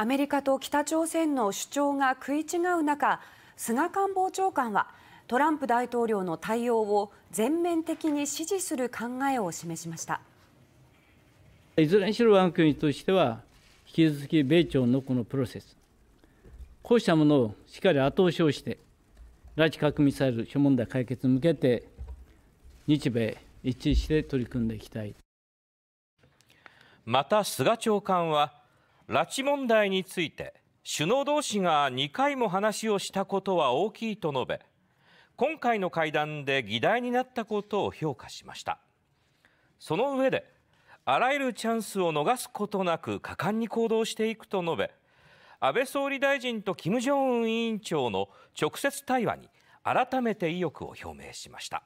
アメリカと北朝鮮の主張が食い違う中菅官房長官はトランプ大統領の対応を全面的に支持する考えを示しましたいずれにしろ我が国としては引き続き米朝のこのプロセスこうしたものをしっかり後押しをして拉致核ミサイル諸問題解決に向けて日米一致して取り組んでいきたいまた菅長官は拉致問題について首脳同士が2回も話をしたことは大きいと述べ今回の会談で議題になったことを評価しましたその上であらゆるチャンスを逃すことなく果敢に行動していくと述べ安倍総理大臣と金正恩委員長の直接対話に改めて意欲を表明しました。